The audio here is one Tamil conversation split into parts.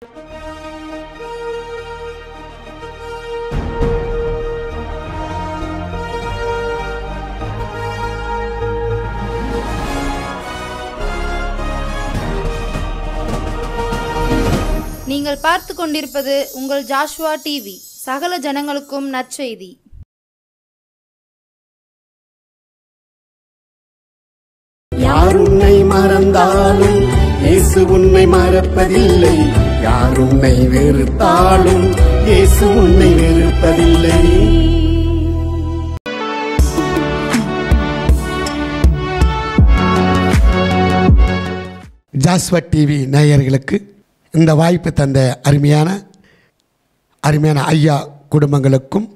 நீங்கள் பார்த்து கொண்டிருப்பது உங்கள் ஜாஷ்வா டிவி சகல ஜனங்களுக்கும் நற்செய்தி யார் உன்னை மறந்தாலும் இயேசு உன்னை மறப்பதில்லை யார் உன்னை வெறுத்தாலும் இயேசு உன்னை வெறுப்பதில்லை ஜாஸ்வா டிவி நேயர்களுக்கு இந்த வாய்ப்பு தந்த அருமையான அருமையான ஐயா குடும்பங்களுக்கும்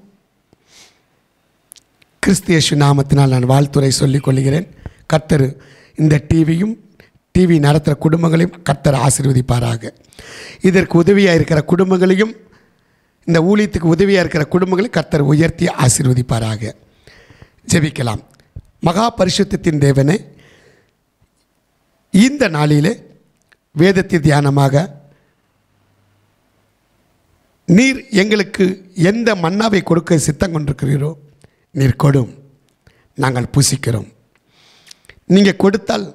கிறிஸ்தியேசு நாமத்தினால் நான் வாழ்த்துறை சொல்லிக் கொள்கிறேன் கத்தரு இந்த டிவியும் டிவி நடத்துகிற குடும்பங்களையும் கர்த்தர் ஆசீர்வதிப்பாராக இதற்கு உதவியாக இருக்கிற குடும்பங்களையும் இந்த ஊழியத்துக்கு உதவியாக இருக்கிற குடும்பங்களையும் கர்த்தர் உயர்த்தி ஆசீர்வதிப்பாராக ஜெபிக்கலாம் மகா பரிசுத்தின் தேவனே இந்த நாளிலே வேதத்தை தியானமாக நீர் எங்களுக்கு எந்த மன்னாவை கொடுக்க சித்தம் கொண்டிருக்கிறீரோ நீர் கொடும் நாங்கள் புசிக்கிறோம் நீங்கள் கொடுத்தால்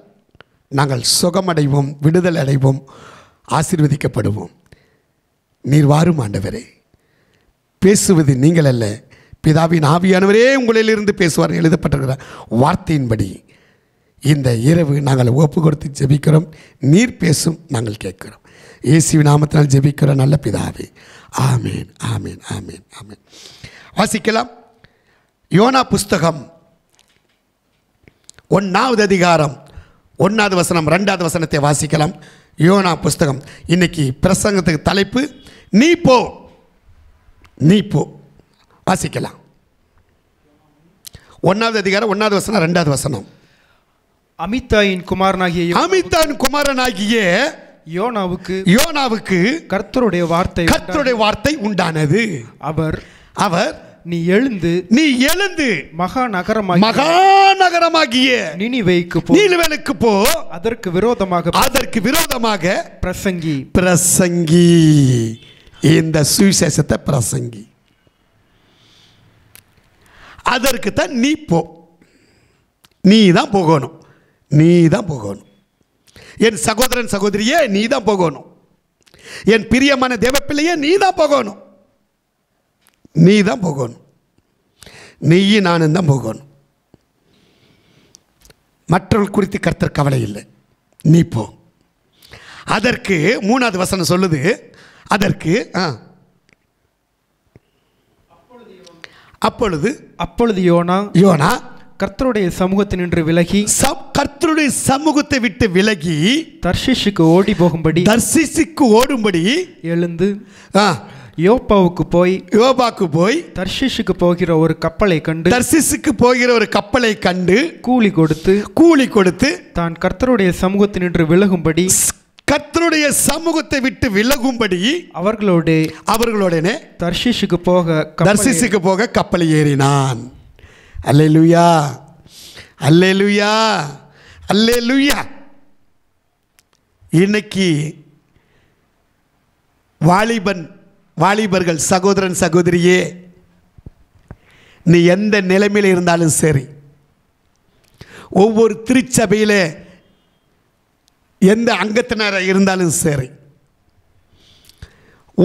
நாங்கள் சுகமடைவோம் விடுதல் அடைவோம் ஆசீர்வதிக்கப்படுவோம் நீர் வாரும் ஆண்டவரே பேசுவது நீங்கள் அல்ல பிதாவின் ஆவியானவரே உங்களிலிருந்து பேசுவார் எழுதப்பட்டிருக்கிற வார்த்தையின்படி இந்த இரவு நாங்கள் ஒப்பு கொடுத்து ஜெபிக்கிறோம் நீர் பேசும் நாங்கள் கேட்கிறோம் ஏசி நாமத்தினால் ஜெபிக்கிறோம் நல்ல பிதாவே ஆமேன் ஆமேன் ஆமேன் ஆமேன் வாசிக்கலாம் யோனா புஸ்தகம் ஒன்றாவது அதிகாரம் ஒன்றாவது வசனம் ரெண்டாவது வசனத்தை வாசிக்கலாம் யோனா புஸ்தகம் இன்னைக்கு பிரசங்கத்துக்கு தலைப்பு நீ போ நீ போ வாசிக்கலாம் ஒன்றாவது அதிகாரம் ஒன்றாவது வசனம் ரெண்டாவது வசனம் அமிதாயின் குமாரனாகிய அமிதாயின் குமாரனாகிய யோனாவுக்கு யோனாவுக்கு கர்த்தருடைய வார்த்தை கர்த்தருடைய வார்த்தை உண்டானது அவர் அவர் நீ எழுந்து நீ எழுந்து மகா நகரமாக மகா நகரமாகிய நினிவேக்கு போ நீலுவேலுக்கு போ அதற்கு விரோதமாக அதற்கு விரோதமாக பிரசங்கி பிரசங்கி இந்த சுவிசேஷத்தை பிரசங்கி அதற்கு தான் நீ போ நீ தான் போகணும் நீ தான் போகணும் என் சகோதரன் சகோதரியே நீ தான் போகணும் என் பிரியமான தேவப்பிள்ளையே நீ தான் போகணும் நீ தான் போகணும் நீயும் நானும் தான் போகணும் மற்றவர்கள் குறித்து கர்த்தர் கவலை இல்லை நீ போ அதற்கு மூணாவது வசனம் சொல்லுது அதற்கு ஆ அப்பொழுது அப்பொழுது யோனா யோனா கர்த்தருடைய சமூகத்தை நின்று விலகி கர்த்தருடைய சமூகத்தை விட்டு விலகி தர்ஷிஷுக்கு ஓடி போகும்படி தர்ஷிஷுக்கு ஓடும்படி எழுந்து யோப்பாவுக்கு போய் யோபாக்கு போய் தர்ஷிஷுக்கு போகிற ஒரு கப்பலை கண்டு தர்ஷிஷுக்கு போகிற ஒரு கப்பலை கண்டு கூலி கொடுத்து கூலி கொடுத்து தான் கர்த்தருடைய சமூகத்தில் நின்று விலகும்படி கர்த்தருடைய சமூகத்தை விட்டு விலகும்படி அவர்களோட அவர்களுடனே தர்ஷிஷுக்கு போக தர்சிசுக்கு போக கப்பலை ஏறினான் அல்லே லுயா அல்லே லுயா அல்லே லுயா இன்னைக்கு வாலிபன் வாலிபர்கள் சகோதரன் சகோதரியே நீ எந்த நிலைமையில் இருந்தாலும் சரி ஒவ்வொரு திருச்சபையில் எந்த அங்கத்தினராக இருந்தாலும் சரி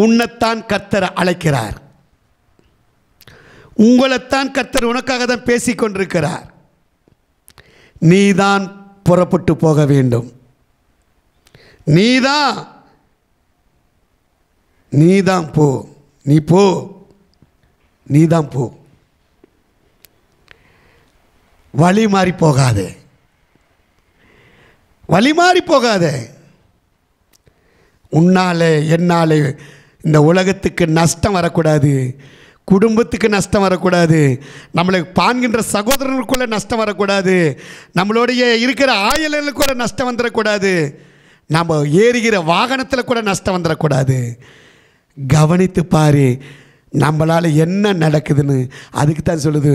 உன்னைத்தான் கர்த்தர் அழைக்கிறார் உங்களைத்தான் கர்த்தர் உனக்காக தான் பேசிக்கொண்டிருக்கிறார் நீதான் புறப்பட்டு போக வேண்டும் நீதான் நீ தான் போ நீ போ நீ தான் போ வழி மாறி போகாதே வழி மாறி போகாதே உன்னாலே என்னாலே இந்த உலகத்துக்கு நஷ்டம் வரக்கூடாது குடும்பத்துக்கு நஷ்டம் வரக்கூடாது நம்மளை பான்கின்ற சகோதரனுக்குள்ளே நஷ்டம் வரக்கூடாது நம்மளுடைய இருக்கிற ஆயலுக்கு கூட நஷ்டம் வந்துடக்கூடாது நம்ம ஏறுகிற வாகனத்தில் கூட நஷ்டம் வந்துடக்கூடாது கவனித்து பாரு நம்மளால் என்ன நடக்குதுன்னு அதுக்கு தான் சொல்லுது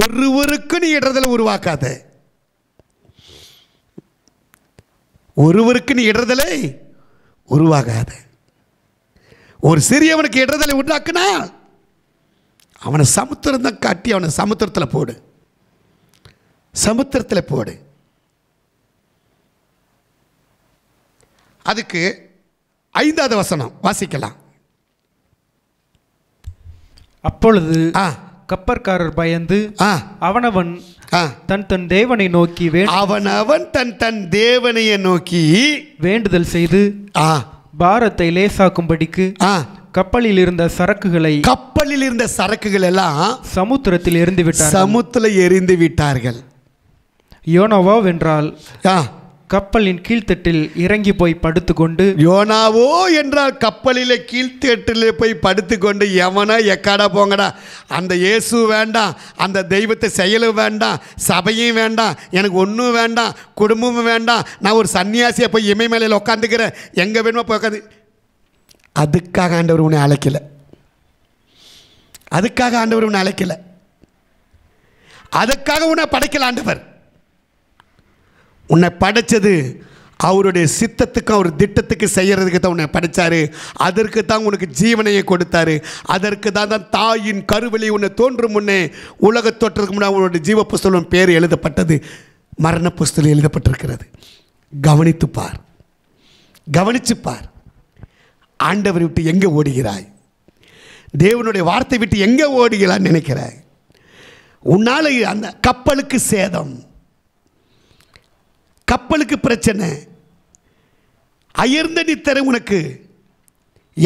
ஒருவருக்கும் நீ இடத்துல உருவாக்காத ஒருவருக்கு நீ இடர்தலை உருவாகாத ஒரு சிறியவனுக்கு இடர்தலை உண்டாக்குனா அவனை சமுத்திரம் தான் காட்டி அவனை சமுத்திரத்தில் போடு சமுத்திரத்தில் போடு அதுக்கு ஐந்தாவது வசனம் வாசிக்கலாம் அப்பொழுது கப்பற்காரர் பயந்து அவனவன் தன் தன் தேவனை நோக்கி அவனவன் தன் தன் தேவனைய நோக்கி வேண்டுதல் செய்து பாரத்தை லேசாக்கும்படிக்கு கப்பலில் இருந்த சரக்குகளை கப்பலில் இருந்த சரக்குகள் எல்லாம் சமுத்திரத்தில் எரிந்து விட்டார் சமுத்திர எரிந்து விட்டார்கள் யோனோவா வென்றால் கப்பலின் கீழ்த்தட்டில் இறங்கி போய் படுத்துக்கொண்டு யோனாவோ என்றால் கப்பலில் கீழ்த்தட்டில் போய் படுத்துக்கொண்டு எவனா எக்காடா போங்கடா அந்த இயேசு வேண்டாம் அந்த தெய்வத்தை செயலும் வேண்டாம் சபையும் வேண்டாம் எனக்கு ஒன்றும் வேண்டாம் குடும்பமும் வேண்டாம் நான் ஒரு சன்னியாசியை போய் இமயமலையில் உட்காந்துக்கிறேன் எங்கே வேணுமோ போக்காது அதுக்காக ஆண்டவர் உன்னை அழைக்கலை அதுக்காக ஆண்டவர் உன்னை அழைக்கலை அதுக்காக உன்னை படைக்கல ஆண்டவர் உன்னை படைச்சது அவருடைய சித்தத்துக்கு அவர் திட்டத்துக்கு செய்கிறதுக்கு தான் உன்னை படைத்தார் அதற்கு தான் உனக்கு ஜீவனையை கொடுத்தாரு அதற்கு தான் தான் தாயின் கருவலி உன்னை தோன்றும் முன்னே உலக தோற்றத்துக்கு முன்னே அவனுடைய ஜீவ புஸ்தலம் பேர் எழுதப்பட்டது மரண புஸ்தலம் எழுதப்பட்டிருக்கிறது கவனித்துப்பார் பார் கவனித்து பார் ஆண்டவரை விட்டு எங்கே ஓடுகிறாய் தேவனுடைய வார்த்தை விட்டு எங்கே ஓடுகிறான்னு நினைக்கிறாய் உன்னால் அந்த கப்பலுக்கு சேதம் கப்பலுக்கு பிரச்சனை அயர்ந்த நீ தர உனக்கு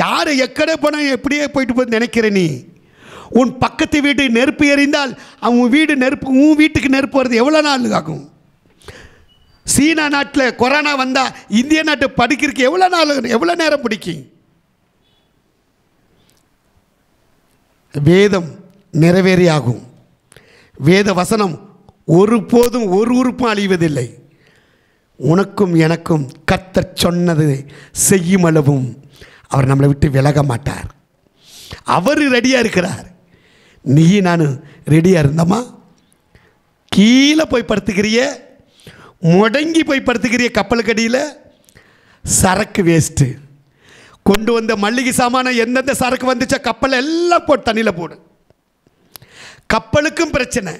யார் எக்கடை பணம் எப்படியே போயிட்டு போய் நினைக்கிற நீ உன் பக்கத்து வீட்டு நெருப்பு எறிந்தால் அவன் வீடு நெருப்பு உன் வீட்டுக்கு நெருப்பு வர்றது எவ்வளோ நாள் ஆகும் சீனா நாட்டில் கொரோனா வந்தால் இந்திய நாட்டு படிக்கிறதுக்கு எவ்வளோ நாள் எவ்வளோ நேரம் பிடிக்கும் வேதம் நிறைவேறியாகும் வேத வசனம் ஒருபோதும் ஒரு உறுப்பும் அழிவதில்லை உனக்கும் எனக்கும் கர்த்தர் சொன்னது செய்யும் அளவும் அவர் நம்மளை விட்டு விலக மாட்டார் அவர் ரெடியாக இருக்கிறார் நீ நான் ரெடியாக இருந்தோமா கீழே போய் படுத்துக்கிறிய முடங்கி போய் படுத்துக்கிறிய கப்பலுக்கடியில் சரக்கு வேஸ்ட்டு கொண்டு வந்த மல்லிகை சாமான எந்தெந்த சரக்கு வந்துச்சா கப்பல் எல்லாம் போட்டு தண்ணியில் போடு கப்பலுக்கும் பிரச்சனை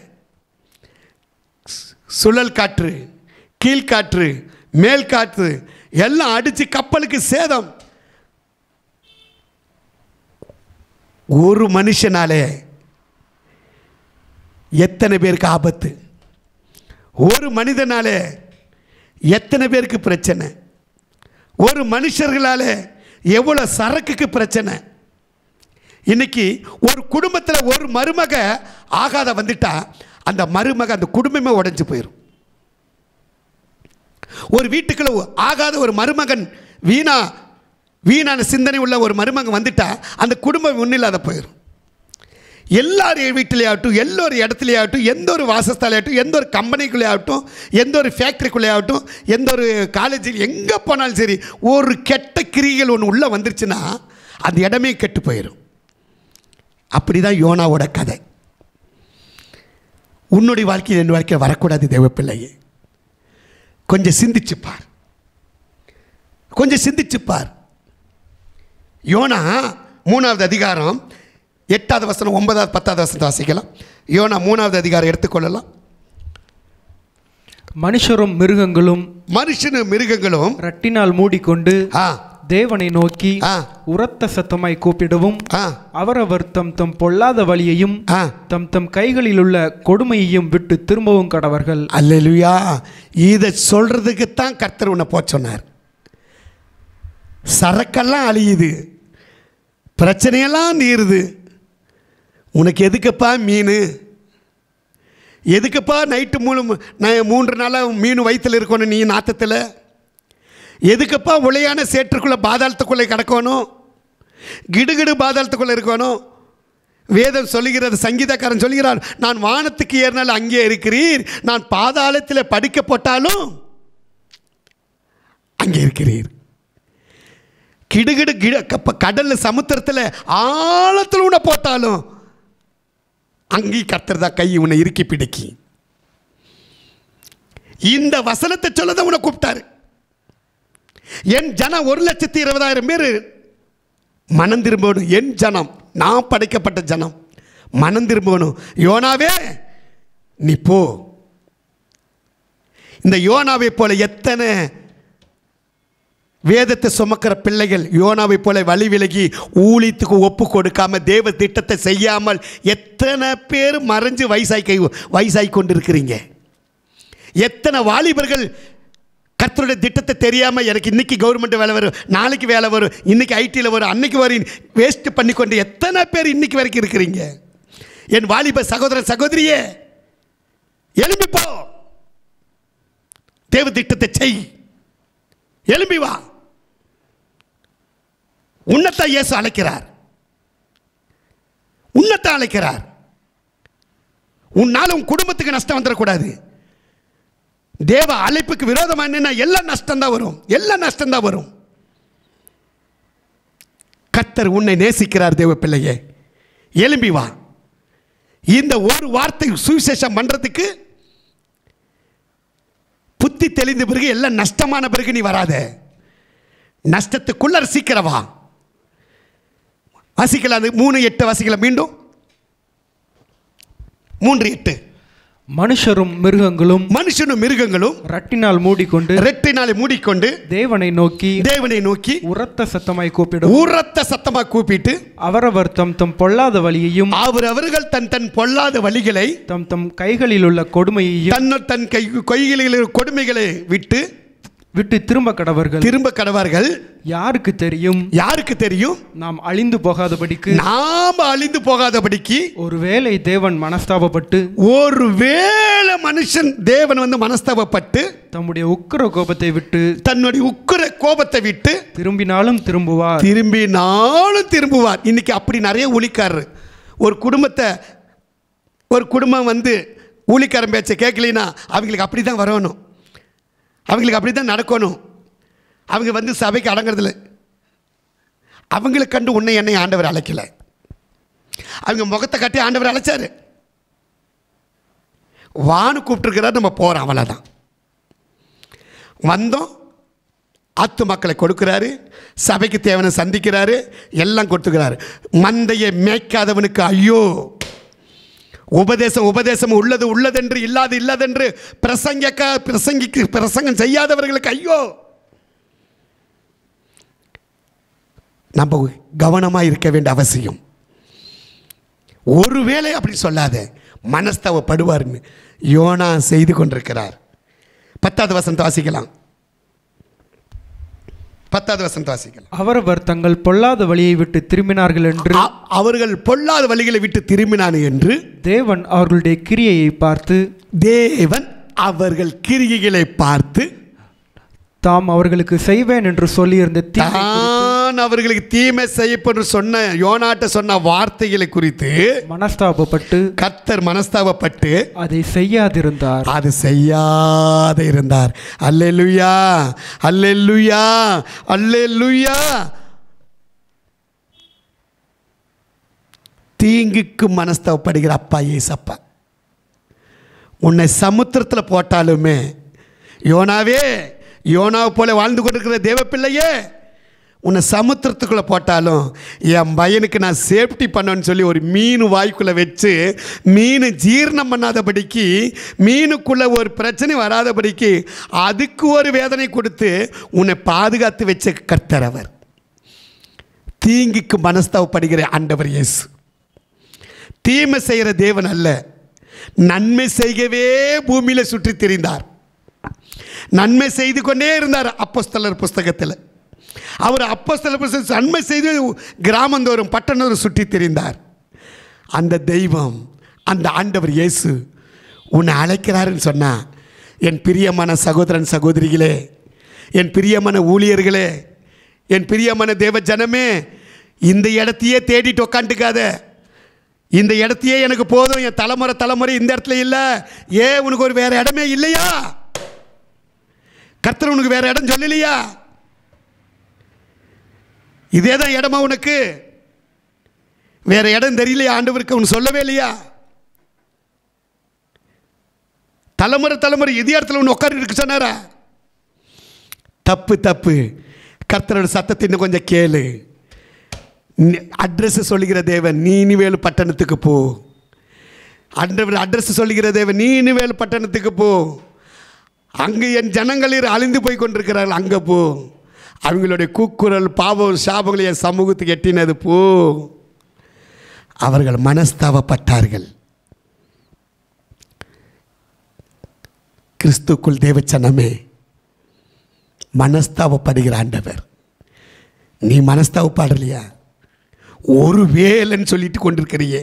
சுழல் காற்று கீழ்காற்று காற்று எல்லாம் அடித்து கப்பலுக்கு சேதம் ஒரு மனுஷனாலே எத்தனை பேருக்கு ஆபத்து ஒரு மனிதனாலே எத்தனை பேருக்கு பிரச்சனை ஒரு மனுஷர்களாலே எவ்வளோ சரக்குக்கு பிரச்சனை இன்னைக்கு ஒரு குடும்பத்தில் ஒரு மருமக ஆகாத வந்துட்டா அந்த மருமக அந்த குடும்பமே உடஞ்சி போயிடும் ஒரு வீட்டுக்குள்ள ஆகாத ஒரு மருமகன் வீணா வீணான சிந்தனை உள்ள ஒரு மருமகன் வந்துட்டா அந்த குடும்பம் ஒன்றில்லாத போயிடும் எல்லார் வீட்டிலேயாகட்டும் எல்லோரு இடத்துலையாகட்டும் எந்த ஒரு வாசஸ்தாலையாகட்டும் எந்த ஒரு கம்பெனிக்குள்ளே ஆகட்டும் எந்த ஒரு ஃபேக்ட்ரிக்குள்ளே ஆகட்டும் எந்த ஒரு காலேஜில் எங்கே போனாலும் சரி ஒரு கெட்ட கிரிகள் ஒன்று உள்ளே வந்துருச்சுன்னா அந்த இடமே கெட்டு போயிடும் அப்படி தான் யோனாவோட கதை உன்னுடைய வாழ்க்கையில் என் வாழ்க்கையில் வரக்கூடாது தேவப்பிள்ளையே கொஞ்சம் சிந்திச்சுப்பார் கொஞ்சம் சிந்திச்சுப்பார் யோனா மூணாவது அதிகாரம் எட்டாவது வசனம் ஒன்பதாவது பத்தாவது வசனத்தை வாசிக்கலாம் யோனா மூணாவது அதிகாரம் எடுத்துக்கொள்ளலாம் மனுஷரும் மிருகங்களும் மனுஷனும் மிருகங்களும் ரட்டினால் மூடிக்கொண்டு தேவனை நோக்கி உரத்த சத்தமாய் கூப்பிடவும் அவரவர் தம் தம் பொல்லாத வழியையும் தம் தம் கைகளில் உள்ள கொடுமையையும் விட்டு திரும்பவும் கடவர்கள் அல்லா இதை சொல்றதுக்குத்தான் தான் கர்த்தர் உன்னை போ சொன்னார் சரக்கெல்லாம் அழியுது பிரச்சனையெல்லாம் நீருது உனக்கு எதுக்குப்பா மீன் எதுக்குப்பா நைட்டு மூணு மூன்று நாளாக மீன் வயிற்றில் இருக்கணும் நீ நாத்தத்தில் எதுக்கப்பா ஒளியான சேற்றுக்குள்ளே பாதாளத்துக்குள்ளே கிடக்கணும் கிடுகிடு பாதாளத்துக்குள்ளே இருக்கணும் வேதம் சொல்லுகிறது சங்கீதக்காரன் சொல்கிறார் நான் வானத்துக்கு ஏறினால் அங்கே இருக்கிறீர் நான் பாதாளத்தில் போட்டாலும் அங்கே இருக்கிறீர் கிடுகிடு கிட கடலில் சமுத்திரத்தில் ஆழத்தில் உன்னை போட்டாலும் அங்கே கத்துறதா கை உன்னை இறுக்கி பிடிக்கி இந்த வசனத்தை சொல்லதான் உன்னை கூப்பிட்டாரு என் ஜனம் ஒரு லட்சத்தி இருபதாயிரம் பேர் மனம் திரும்பணும் என் ஜனம் நான் படைக்கப்பட்ட ஜனம் மனம் திரும்பணும் யோனாவே நீ போ இந்த யோனாவை போல எத்தனை வேதத்தை சுமக்கிற பிள்ளைகள் யோனாவை போல வழி விலகி ஊழியத்துக்கு ஒப்பு கொடுக்காம தேவ திட்டத்தை செய்யாமல் எத்தனை பேர் மறைஞ்சு வயசாகி வயசாகி கொண்டிருக்கிறீங்க எத்தனை வாலிபர்கள் கர்த்தருடைய திட்டத்தை தெரியாமல் எனக்கு இன்றைக்கி கவர்மெண்ட் வேலை வரும் நாளைக்கு வேலை வரும் இன்றைக்கி ஐடியில் வரும் அன்னைக்கு வரும் வேஸ்ட்டு பண்ணி கொண்டு எத்தனை பேர் இன்றைக்கி வரைக்கும் இருக்கிறீங்க என் வாலிப சகோதர சகோதரியே எலும்பிப்போ தேவ திட்டத்தை செய் எழும்பி வா உன்னத்தான் இயேசு அழைக்கிறார் உன்னத்தை அழைக்கிறார் உன்னால் உன் குடும்பத்துக்கு நஷ்டம் வந்துடக்கூடாது தேவ அழைப்புக்கு விரோதமாக நின்னா எல்லா நஷ்டம்தான் வரும் எல்லா நஷ்டம்தான் வரும் கத்தர் உன்னை நேசிக்கிறார் தேவ பிள்ளையே எலும்பி வா இந்த ஒரு வார்த்தை சுவிசேஷம் பண்ணுறதுக்கு புத்தி தெளிந்த பிறகு எல்லாம் நஷ்டமான பிறகு நீ வராத நஷ்டத்துக்குள்ள ரசிக்கிறவா வசிக்கலாம் அது மூணு எட்டு வசிக்கலாம் மீண்டும் மூன்று எட்டு மனுஷரும் மிருகங்களும் மனுஷனும் மிருகங்களும் ரட்டினால் மூடிக்கொண்டு ரெட்டினாலே மூடிக்கொண்டு தேவனை நோக்கி தேவனை நோக்கி உரத்த சத்தமாய் கூப்பிடும் உரத்த சத்தமாய் கூப்பிட்டு அவரவர் தம் தம் பொல்லாத வழியையும் அவர் அவர்கள் தன் தன் பொல்லாத வழிகளை தம் தம் கைகளில் உள்ள கொடுமையையும் தன் தன் கை கைகளில் கொடுமைகளை விட்டு விட்டு திரும்ப கடவர்கள் திரும்ப கடவர்கள் யாருக்கு தெரியும் யாருக்கு தெரியும் நாம் அழிந்து போகாதபடிக்கு நாம் அழிந்து போகாதபடிக்கு ஒருவேளை தேவன் மனஸ்தாபப்பட்டு ஒரு வேலை மனுஷன் தேவன் வந்து மனஸ்தாபப்பட்டு தம்முடைய உக்கிர கோபத்தை விட்டு தன்னுடைய உக்கிர கோபத்தை விட்டு திரும்பினாலும் திரும்புவார் திரும்பினாலும் திரும்புவார் இன்னைக்கு அப்படி நிறைய ஒழிக்காரு ஒரு குடும்பத்தை ஒரு குடும்பம் வந்து ஊழிக்காரன் பேச்சை கேட்கலைன்னா அவங்களுக்கு அப்படி தான் வரணும் அவங்களுக்கு அப்படி தான் நடக்கணும் அவங்க வந்து சபைக்கு அடங்குறதில்ல அவங்களுக்கு கண்டு உன்னை என்னை ஆண்டவர் அழைக்கலை அவங்க முகத்தை கட்டி ஆண்டவர் அழைச்சார் வானு கூப்பிட்டுருக்கிறார் நம்ம போகிறோம் அவ்வளோதான் வந்தோம் ஆத்து மக்களை கொடுக்குறாரு சபைக்கு தேவனை சந்திக்கிறாரு எல்லாம் கொடுத்துக்கிறாரு மந்தையை மேய்க்காதவனுக்கு ஐயோ உபதேசம் உபதேசம் உள்ளது உள்ளதென்று இல்லாது இல்லாதென்று பிரசங்க பிரசங்கிக்கு பிரசங்கம் செய்யாதவர்களுக்கு ஐயோ நம்ம கவனமாக இருக்க வேண்டிய அவசியம் ஒருவேளை அப்படி சொல்லாத மனஸ்தவப்படுவார்னு யோனா செய்து கொண்டிருக்கிறார் பத்தாவது வசந்த வாசிக்கலாம் பத்தாவது வசனத்தை வாசிக்கலாம் அவரவர் தங்கள் பொல்லாத வழியை விட்டு திரும்பினார்கள் என்று அவர்கள் பொல்லாத வழிகளை விட்டு திரும்பினான் என்று தேவன் அவர்களுடைய கிரியையை பார்த்து தேவன் அவர்கள் கிரியைகளை பார்த்து தாம் அவர்களுக்கு செய்வேன் என்று சொல்லியிருந்த நான் அவர்களுக்கு தீமை செய்யப்படும் சொன்ன யோனாட்ட சொன்ன வார்த்தைகளை குறித்து மனஸ்தாபப்பட்டு கத்தர் மனஸ்தாபப்பட்டு அதை செய்யாதிருந்தார் அது செய்யாத இருந்தார் அல்லேலுயா அல்லேலுயா அல்லேலுயா தீங்குக்கு மனஸ்தாபப்படுகிற அப்பா ஏசப்பா உன்னை சமுத்திரத்தில் போட்டாலுமே யோனாவே யோனாவை போல வாழ்ந்து கொண்டிருக்கிற தேவப்பிள்ளையே பிள்ளையே உன்னை சமுத்திரத்துக்குள்ளே போட்டாலும் என் பையனுக்கு நான் சேஃப்டி பண்ணோன்னு சொல்லி ஒரு மீன் வாய்க்குள்ளே வச்சு மீன் ஜீர்ணம் பண்ணாதபடிக்கு மீனுக்குள்ளே ஒரு பிரச்சனை வராதபடிக்கு அதுக்கு ஒரு வேதனை கொடுத்து உன்னை பாதுகாத்து வச்ச கர்த்தர் அவர் தீங்குக்கு மனஸ்தாவப்படுகிற ஆண்டவர் இயேசு தீமை செய்கிற தேவன் அல்ல நன்மை செய்யவே பூமியில் சுற்றி திரிந்தார் நன்மை செய்து கொண்டே இருந்தார் அப்போஸ்தலர் புஸ்தகத்தில் அவர் அப்போ சில அண்மை செய்து கிராமந்தோறும் பட்டணம் சுற்றி தெரிந்தார் அந்த தெய்வம் அந்த ஆண்டவர் இயேசு உன்னை அழைக்கிறாருன்னு சொன்னால் என் பிரியமான சகோதரன் சகோதரிகளே என் பிரியமான ஊழியர்களே என் பிரியமான தேவ ஜனமே இந்த இடத்தையே தேடிட்டு உக்காண்டுக்காத இந்த இடத்தையே எனக்கு போதும் என் தலைமுறை தலைமுறை இந்த இடத்துல இல்லை ஏன் உனக்கு ஒரு வேறு இடமே இல்லையா கர்த்தர் உனக்கு வேறு இடம் சொல்லலையா இதே தான் இடமா உனக்கு வேறு இடம் தெரியலையா ஆண்டவருக்கு ஒன்று சொல்லவே இல்லையா தலைமுறை தலைமுறை இதே இடத்துல ஒன்று உட்கார் இருக்கு சொன்னாரா தப்பு தப்பு கர்த்தரோட சத்தத்தை இன்னும் கொஞ்சம் கேளு அட்ரஸ் சொல்லுகிற தேவன் வேலு பட்டணத்துக்கு போ அன்றவர் அட்ரஸ் சொல்லுகிற தேவன் வேலு பட்டணத்துக்கு போ அங்கே என் ஜனங்களில் அழிந்து போய் கொண்டிருக்கிறார்கள் அங்கே போ அவங்களுடைய கூக்குரல் பாவம் சாபங்கள் என் சமூகத்துக்கு எட்டினது போ அவர்கள் மனஸ்தாவப்பட்டார்கள் கிறிஸ்துக்குள் தேவச்சனமே மனஸ்தாவப்படுகிற ஆண்டவர் நீ மனஸ்தாபப்படலையா ஒரு வேலைன்னு சொல்லிட்டு கொண்டிருக்கிறியே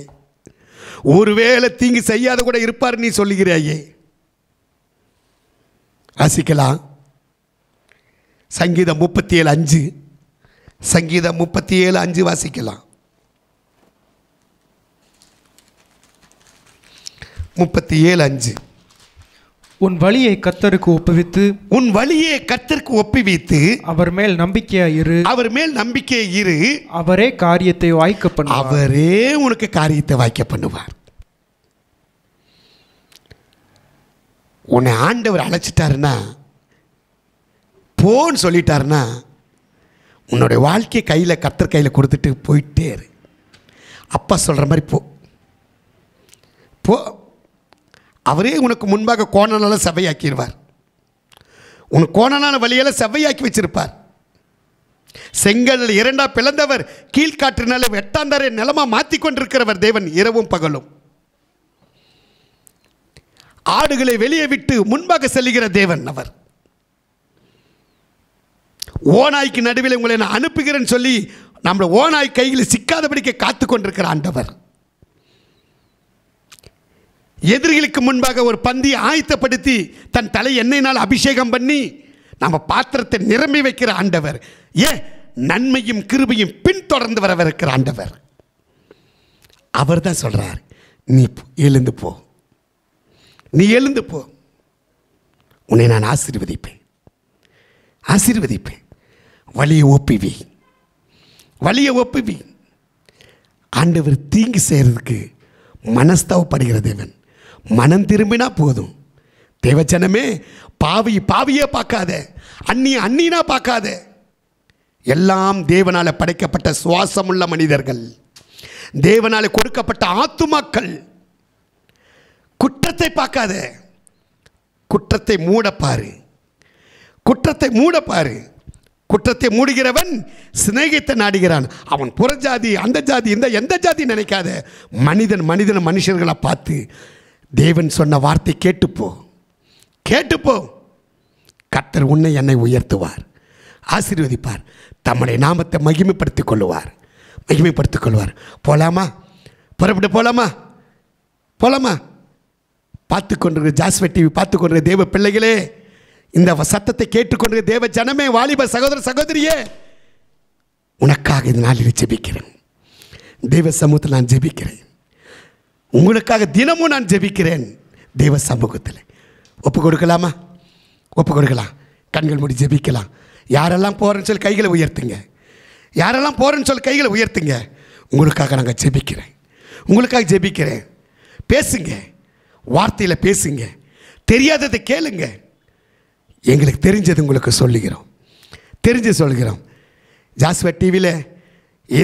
ஒரு வேலை தீங்கு செய்யாத கூட இருப்பார் நீ சொல்லுகிறாயே ரசிக்கலாம் சங்கீதம் முப்பத்தி ஏழு அஞ்சு சங்கீதம் முப்பத்தி ஏழு அஞ்சு வாசிக்கலாம் முப்பத்தி ஏழு அஞ்சு உன் வழியை கத்தருக்கு ஒப்புவித்து உன் வழியை கத்தருக்கு ஒப்புவித்து அவர் மேல் நம்பிக்கையா இரு அவர் மேல் நம்பிக்கை இரு அவரே காரியத்தை வாய்க்க பண்ணுவார் அவரே உனக்கு காரியத்தை வாய்க்க பண்ணுவார் உன்னை ஆண்டவர் அழைச்சிட்டாருன்னா போன்னு சொல்லிட்டாருன்னா உன்னுடைய வாழ்க்கையை கையில் கத்தர் கையில் கொடுத்துட்டு போயிட்டே இரு அப்பா சொல்கிற மாதிரி போ போ அவரே உனக்கு முன்பாக கோணனால் செவ்வையாக்கிடுவார் உனக்கு கோணனான வழியால் செவ்வையாக்கி வச்சிருப்பார் செங்கல் இரண்டா பிளந்தவர் கீழ்காற்றினால வெட்டாந்தரை நிலமா மாற்றி கொண்டிருக்கிறவர் தேவன் இரவும் பகலும் ஆடுகளை வெளியே விட்டு முன்பாக செல்கிற தேவன் அவர் ஓநாய்க்கு நடுவில் உங்களை நான் அனுப்புகிறேன்னு சொல்லி நம்மளை ஓநாய் கையில் சிக்காதபடிக்க காத்து கொண்டிருக்கிற ஆண்டவர் எதிரிகளுக்கு முன்பாக ஒரு பந்தியை ஆயத்தப்படுத்தி தன் தலை எண்ணெயினால் அபிஷேகம் பண்ணி நம்ம பாத்திரத்தை நிரம்பி வைக்கிற ஆண்டவர் ஏ நன்மையும் கிருபையும் பின்தொடர்ந்து வரவிருக்கிற ஆண்டவர் அவர் தான் சொல்கிறார் நீ எழுந்து போ நீ எழுந்து போ உன்னை நான் ஆசீர்வதிப்பேன் ஆசீர்வதிப்பேன் வழியை ஒப்பிவி வழியை ஒப்பிவி ஆண்டவர் தீங்கு செய்கிறதுக்கு மனஸ்தவப்படுகிற தேவன் மனம் திரும்பினா போதும் தேவச்சனமே பாவி பாவியே பார்க்காத அண்ணி அண்ணினா பார்க்காத எல்லாம் தேவனால் படைக்கப்பட்ட சுவாசமுள்ள மனிதர்கள் தேவனால் கொடுக்கப்பட்ட ஆத்துமாக்கள் குற்றத்தை பார்க்காத குற்றத்தை மூடப்பாரு குற்றத்தை மூடப்பாரு குற்றத்தை மூடுகிறவன் சிநேகித்தை நாடுகிறான் அவன் புற ஜாதி அந்த ஜாதி இந்த எந்த ஜாதி நினைக்காத மனிதன் மனிதன் மனுஷர்களை பார்த்து தேவன் சொன்ன வார்த்தை கேட்டுப்போ கேட்டுப்போ கத்தர் உன்னை என்னை உயர்த்துவார் ஆசீர்வதிப்பார் தம்முடைய நாமத்தை மகிமைப்படுத்திக் கொள்ளுவார் மகிமைப்படுத்திக் கொள்வார் போகலாமா புறப்பட்டு போகலாமா போகலாமா பார்த்து கொண்டிருக்கிற ஜாஸ்வை டிவி பார்த்து கொண்டிருக்கிற தேவ பிள்ளைகளே இந்த சத்தத்தை கேட்டுக்கொண்டு தேவ ஜனமே வாலிப சகோதர சகோதரியே உனக்காக இந்த நாளில் ஜெபிக்கிறேன் தெய்வ சமூகத்தில் நான் ஜெபிக்கிறேன் உங்களுக்காக தினமும் நான் ஜெபிக்கிறேன் தெய்வ சமூகத்தில் ஒப்பு கொடுக்கலாமா ஒப்பு கொடுக்கலாம் கண்கள் மூடி ஜெபிக்கலாம் யாரெல்லாம் போகிறேன்னு சொல்லி கைகளை உயர்த்துங்க யாரெல்லாம் போகிறேன்னு சொல்லி கைகளை உயர்த்துங்க உங்களுக்காக நாங்கள் ஜெபிக்கிறேன் உங்களுக்காக ஜெபிக்கிறேன் பேசுங்க வார்த்தையில் பேசுங்க தெரியாததை கேளுங்கள் எங்களுக்கு தெரிஞ்சது உங்களுக்கு சொல்லுகிறோம் தெரிஞ்சு சொல்கிறோம் ஜாஸ்வா டிவியில்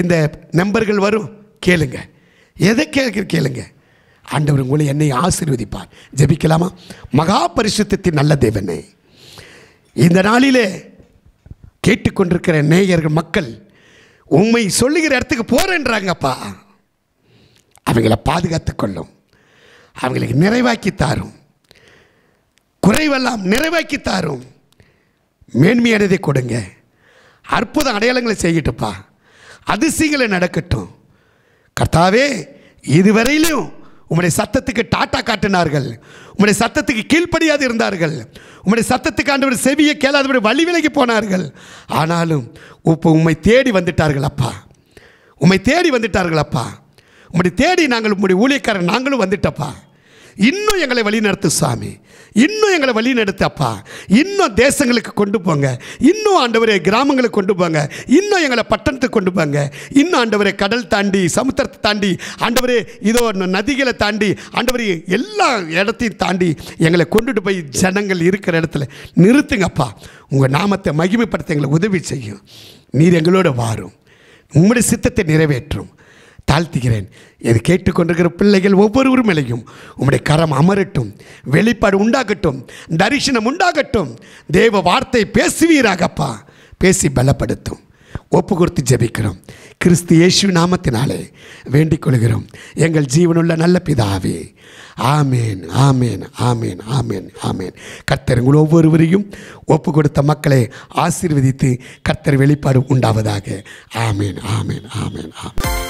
இந்த நம்பர்கள் வரும் கேளுங்க எதை கேட்க கேளுங்க ஆண்டவர் உங்களை என்னை ஆசீர்வதிப்பார் ஜபிக்கலாமா மகா பரிசுத்தின் நல்ல தேவனே இந்த நாளிலே கேட்டுக்கொண்டிருக்கிற நேயர்கள் மக்கள் உண்மை சொல்லுகிற இடத்துக்கு போகிறேன்றாங்கப்பா அவங்கள பாதுகாத்து கொள்ளும் அவங்களுக்கு நிறைவாக்கி தாரும் குறைவெல்லாம் நிறைவாக்கி தாரும் மேன்மையானதை கொடுங்க அற்புத அடையாளங்களை செய்யட்டுப்பா அதிசயங்களை நடக்கட்டும் கர்த்தாவே இதுவரையிலும் உம்முடைய சத்தத்துக்கு டாட்டா காட்டினார்கள் உம்முடைய சத்தத்துக்கு கீழ்ப்படியாது இருந்தார்கள் உம்முடைய சத்தத்துக்கு ஆண்டவர் செவியை கேளாதவர் வழி விலகி போனார்கள் ஆனாலும் இப்போ உம்மை தேடி வந்துட்டார்கள் அப்பா உம்மை தேடி வந்துட்டார்கள் அப்பா உம்முடைய தேடி நாங்கள் உம்முடைய ஊழியக்காரர் நாங்களும் வந்துட்டப்பா இன்னும் எங்களை வழிநடத்து சாமி இன்னும் எங்களை வழி அப்பா இன்னும் தேசங்களுக்கு கொண்டு போங்க இன்னும் ஆண்டவரை கிராமங்களுக்கு கொண்டு போங்க இன்னும் எங்களை பட்டணத்துக்கு கொண்டு போங்க இன்னும் ஆண்டவரை கடல் தாண்டி சமுத்திரத்தை தாண்டி ஆண்டவரே இதோ நதிகளை தாண்டி ஆண்டவர் எல்லா இடத்தையும் தாண்டி எங்களை கொண்டுட்டு போய் ஜனங்கள் இருக்கிற இடத்துல நிறுத்துங்கப்பா உங்கள் நாமத்தை மகிமைப்படுத்த எங்களை உதவி செய்யும் நீர் எங்களோட வாரும் உங்களுடைய சித்தத்தை நிறைவேற்றும் தாழ்த்துகிறேன் இது கேட்டுக்கொண்டிருக்கிற பிள்ளைகள் ஒவ்வொருவரும் மேலையும் உம்முடைய கரம் அமரட்டும் வெளிப்பாடு உண்டாகட்டும் தரிசனம் உண்டாகட்டும் தேவ வார்த்தை பேசுவீராகப்பா பேசி பலப்படுத்தும் ஒப்பு கொடுத்து ஜெபிக்கிறோம் கிறிஸ்து இயேசு நாமத்தினாலே வேண்டிக் கொள்கிறோம் எங்கள் ஜீவனுள்ள நல்ல பிதாவே ஆமேன் ஆமேன் ஆமேன் ஆமேன் ஆமேன் கர்த்தர் உங்கள் ஒவ்வொருவரையும் ஒப்பு கொடுத்த மக்களை ஆசீர்வதித்து கர்த்தர் வெளிப்பாடு உண்டாவதாக ஆமேன் ஆமேன் ஆமேன் ஆமேன்